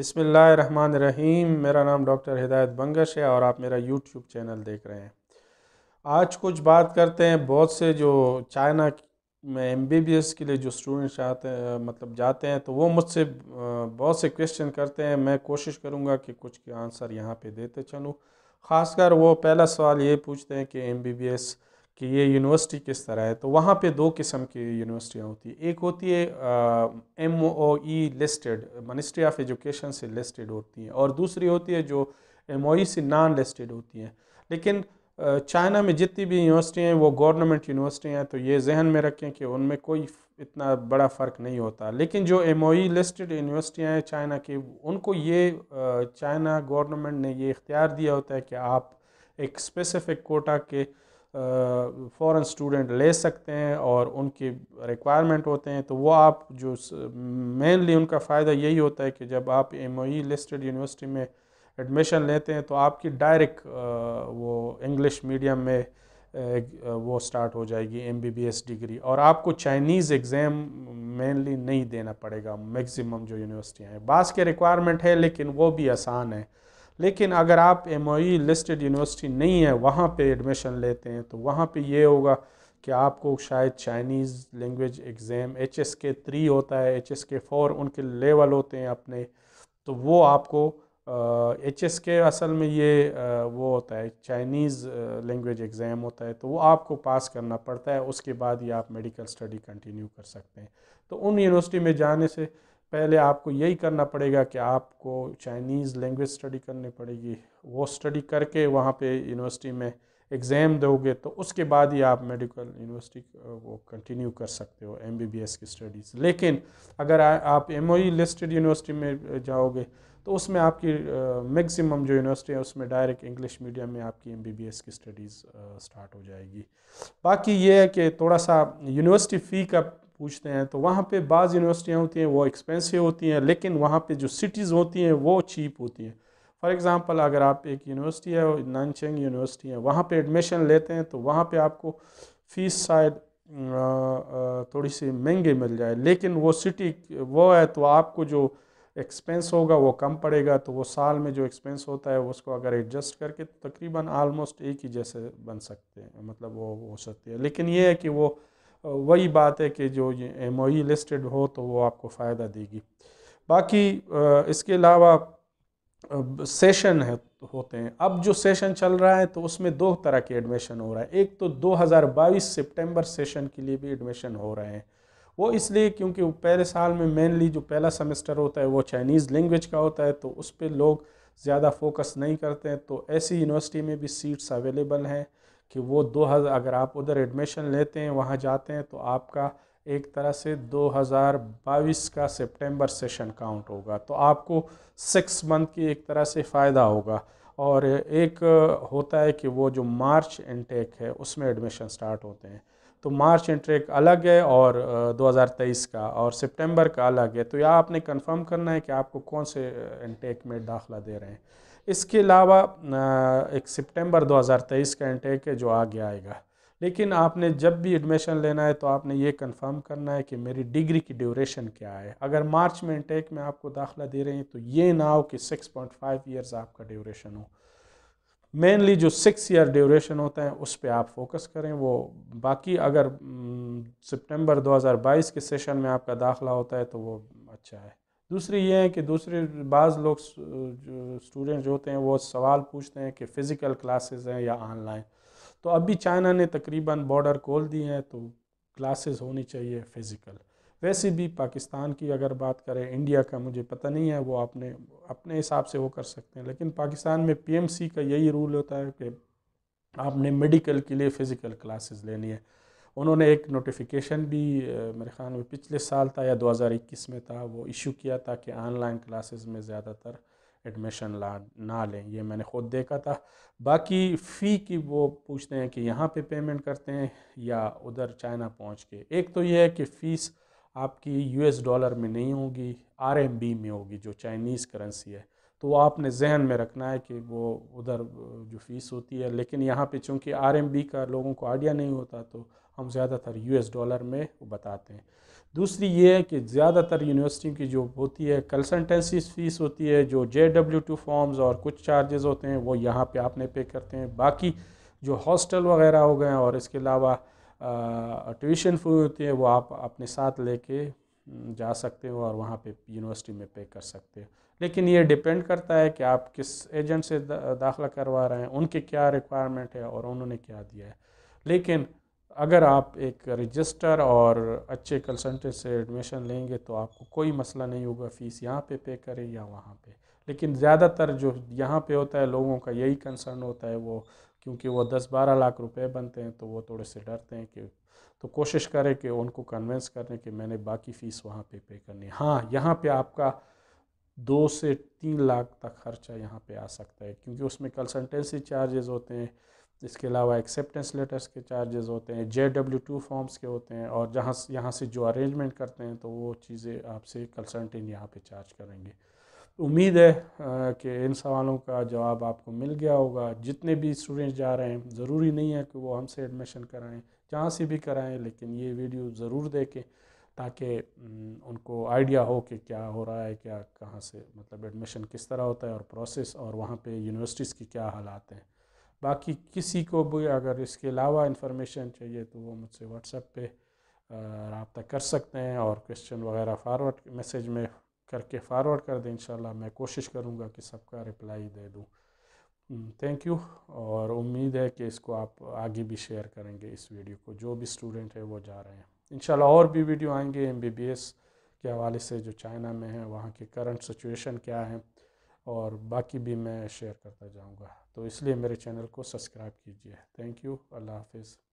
बिसमीम मेरा नाम डॉक्टर हिदायत बंगश है और आप मेरा यूट्यूब चैनल देख रहे हैं आज कुछ बात करते हैं बहुत से जो चाइना में एम बी बी एस के लिए जो स्टूडेंट्स आते हैं मतलब जाते हैं तो वो मुझसे बहुत से क्वेश्चन करते हैं मैं कोशिश करूँगा कि कुछ आंसर यहाँ पे देते चलूँ ख़ासकर वो पहला सवाल ये पूछते हैं कि एम बी बी एस कि ये यूनिवर्सिटी किस तरह है तो वहाँ पे दो किस्म की यूनिवर्सिटियाँ होती है एक होती है M O E listed ministry of education से लिस्टेड होती हैं और दूसरी होती है जो एम ओ ई से नॉन लिस्टेड होती हैं लेकिन चाइना में जितनी भी यूनिवर्सिटियाँ हैं वो गवर्नमेंट यूनिवर्सिटियाँ हैं तो ये जहन में रखें कि उनमें कोई इतना बड़ा फ़र्क नहीं होता लेकिन जो एम ओ ई लिस्टेड यूनिवर्सिटियाँ हैं चाइना की उनको ये चाइना गवर्नमेंट ने ये इख्तियार दिया होता है कि आप एक स्पेसिफिक कोटा के फ़ॉरन स्टूडेंट ले सकते हैं और उनके रिक्वायरमेंट होते हैं तो वो आप जो मेनली उनका फ़ायदा यही होता है कि जब आप एम लिस्टेड यूनिवर्सिटी में एडमिशन लेते हैं तो आपकी डायरेक्ट वो इंग्लिश मीडियम में वो स्टार्ट हो जाएगी M B B S degree और आपको चाइनीज़ एग्ज़ाम मेनली नहीं देना पड़ेगा मैक्सिमम जो यूनिवर्सिटियाँ हैं बास के रिक्वायरमेंट है लेकिन वो भी आसान है लेकिन अगर आप एम लिस्टेड यूनिवर्सिटी नहीं है वहाँ पे एडमिशन लेते हैं तो वहाँ पे ये होगा कि आपको शायद Chinese language exam H S K three होता है एच एस के फोर उनके लेवल होते हैं अपने तो वो आपको एच एस के असल में ये आ, वो होता है चाइनीज़ लैंग्वेज एग्ज़ाम होता है तो वो आपको पास करना पड़ता है उसके बाद ही आप मेडिकल स्टडी कंटिन्यू कर सकते हैं तो उन यूनिवर्सिटी में जाने से पहले आपको यही करना पड़ेगा कि आपको चाइनीज़ लैंग्वेज स्टडी करनी पड़ेगी वो स्टडी करके वहाँ पे यूनिवर्सिटी में एग्ज़ाम दोगे तो उसके बाद ही आप मेडिकल यूनिवर्सिटी वो कंटिन्यू कर सकते हो एम की स्टडीज़ लेकिन अगर आ, आप एम लिस्टेड यूनिवर्सिटी में जाओगे तो उसमें आपकी मैक्सिमम जो यूनिवर्सिटी है उसमें डायरेक्ट इंग्लिश मीडियम में आपकी एम की स्टडीज़ स्टार्ट हो जाएगी बाकी ये है कि थोड़ा सा यूनिवर्सिटी फ़ी का पूछते हैं तो वहाँ पे बाज़ यूनिवर्सिटियाँ होती हैं वो एक्सपेंसिव होती हैं लेकिन वहाँ पे जो सिटीज़ होती हैं वो चीप होती हैं फॉर एग्ज़ाम्पल अगर आप एक यूनिवर्सिटी है नानचेंग यूनिवर्सिटी है वहाँ पे एडमिशन लेते हैं तो वहाँ पे आपको फ़ीस शायद थोड़ी सी महंगी मिल जाए लेकिन वो सिटी वो है तो आपको जो एक्सपेंस होगा वो कम पड़ेगा तो वो साल में जो एक्सपेंस होता है उसको अगर एडजस्ट करके तो तकरीबन आलमोस्ट एक ही जैसे बन सकते हैं मतलब वो हो सकती है लेकिन ये है कि वो वही बात है कि जो ये एम लिस्टेड e हो तो वो आपको फ़ायदा देगी बाकी इसके अलावा सेशन है होते हैं अब जो सेशन चल रहा है तो उसमें दो तरह के एडमिशन हो रहा है एक तो 2022 सितंबर सेशन के लिए भी एडमिशन हो रहे हैं वो इसलिए क्योंकि वो पहले साल में मेनली जो पहला सेमेस्टर होता है वो चाइनीज़ लैंग्वेज का होता है तो उस पर लोग ज़्यादा फोकस नहीं करते हैं तो ऐसी यूनिवर्सिटी में भी सीट्स अवेलेबल हैं कि वो 2000 अगर आप उधर एडमिशन लेते हैं वहाँ जाते हैं तो आपका एक तरह से 2022 का सितंबर सेशन काउंट होगा तो आपको सिक्स मंथ की एक तरह से फ़ायदा होगा और एक होता है कि वो जो मार्च इनटेक है उसमें एडमिशन स्टार्ट होते हैं तो मार्च इनटेक अलग है और 2023 का और सितंबर का अलग है तो यह आपने कंफर्म करना है कि आपको कौन से इनटेक में दाखिला दे रहे हैं इसके अलावा एक सितंबर 2023 का इंटेक है जो आगे आएगा लेकिन आपने जब भी एडमिशन लेना है तो आपने ये कंफर्म करना है कि मेरी डिग्री की ड्यूरेशन क्या है अगर मार्च में इंटेक में आपको दाखला दे रहे हैं तो ये ना हो कि 6.5 इयर्स आपका ड्यूरेशन हो मेनली जो सिक्स ईयर ड्यूरेशन होता है उस पर आप फोकस करें वो बाकी अगर सितंबर 2022 के सेशन में आपका दाखला होता है तो वो अच्छा है दूसरी ये है कि दूसरे बाज़ लोग स्टूडेंट जो होते हैं वो सवाल पूछते हैं कि फ़िज़िकल क्लासेस हैं या ऑनलाइन तो अभी चाइना ने तकरीबन बॉर्डर खोल दी हैं तो क्लासेस होनी चाहिए फ़िज़िकल वैसे भी पाकिस्तान की अगर बात करें इंडिया का मुझे पता नहीं है वो अपने अपने हिसाब से वो कर सकते हैं लेकिन पाकिस्तान में पी का यही रूल होता है कि आपने मेडिकल के लिए फ़िज़िकल क्लासेज लेनी है उन्होंने एक नोटिफिकेशन भी मेरे ख्याल में पिछले साल था या 2021 में था वो इशू किया था कि ऑनलाइन क्लासेस में ज़्यादातर एडमिशन ला ना लें ये मैंने ख़ुद देखा था बाकी फ़ी की वो पूछते हैं कि यहाँ पे पेमेंट करते हैं या उधर चाइना पहुँच के एक तो ये है कि फ़ीस आपकी यूएस डॉलर में नहीं होगी आरएमबी में होगी जो चाइनीज़ करेंसी है तो वो आपने जहन में रखना है कि वो उधर जो फ़ीस होती है लेकिन यहाँ पे चूँकि आरएमबी का लोगों को आइडिया नहीं होता तो हम ज़्यादातर यूएस डॉलर में वो बताते हैं दूसरी ये है कि ज़्यादातर यूनिवर्सिटी की जो होती है कंसल्टेंसी फ़ीस होती है जो जे डब्ल्यू टू फॉर्म्स और कुछ चार्जेस होते हैं वो यहाँ पे आपने पे करते हैं बाकी जो हॉस्टल वगैरह हो गए और इसके अलावा ट्यूशन फी होती है वो आप अपने साथ लेके जा सकते हो और वहाँ पे यूनिवर्सिटी में पे कर सकते हो लेकिन ये डिपेंड करता है कि आप किस एजेंट से दाखिला करवा रहे हैं उनके क्या रिक्वायरमेंट है और उन्होंने क्या दिया है लेकिन अगर आप एक रजिस्टर और अच्छे कंसल्टेंट से एडमिशन लेंगे तो आपको कोई मसला नहीं होगा फ़ीस यहाँ पे पे करें या वहाँ पे लेकिन ज़्यादातर जो यहाँ पे होता है लोगों का यही कंसर्न होता है वो क्योंकि वो दस बारह लाख रुपए बनते हैं तो वो थोड़े से डरते हैं कि तो कोशिश करें कि उनको कन्वेंस करें कि मैंने बाकी फ़ीस वहाँ पे पे करनी हाँ यहाँ पे आपका दो से तीन लाख तक खर्चा यहाँ पे आ सकता है क्योंकि उसमें कंसल्टेंसी चार्जेस होते हैं इसके अलावा एक्सेप्टेंस लेटर्स के चार्जेस होते हैं जे डब्ल्यू टू फॉर्म्स के होते हैं और जहाँ यहाँ से जो अरेंजमेंट करते हैं तो वो चीज़ें आपसे कंसल्टेंट यहाँ पे चार्ज करेंगे उम्मीद है कि इन सवालों का जवाब आपको मिल गया होगा जितने भी स्टूडेंट्स जा रहे हैं ज़रूरी नहीं है कि वो हमसे एडमिशन कराएं जहाँ से भी कराएं लेकिन ये वीडियो ज़रूर देखें ताकि उनको आइडिया हो कि क्या हो रहा है क्या कहाँ से मतलब एडमिशन किस तरह होता है और प्रोसेस और वहाँ पे यूनिवर्सिटीज़ की क्या हालात हैं बाकी किसी को भी अगर इसके अलावा इन्फॉर्मेशन चाहिए तो वो मुझसे व्हाट्सएप पे रबता कर सकते हैं और क्वेश्चन वगैरह फारवर्ड मैसेज में करके फारवर्ड कर दें इंशाल्लाह मैं कोशिश करूँगा कि सबका रिप्लाई दे दूँ थैंक यू और उम्मीद है कि इसको आप आगे भी शेयर करेंगे इस वीडियो को जो भी स्टूडेंट है वो जा रहे हैं इन और भी वीडियो आएंगे एमबीबीएस के हवाले से जो चाइना में है वहाँ के करंट सिचुएशन क्या है और बाकी भी मैं शेयर करता जाऊँगा तो इसलिए मेरे चैनल को सब्सक्राइब कीजिए थैंक यू अल्लाह हाफिज़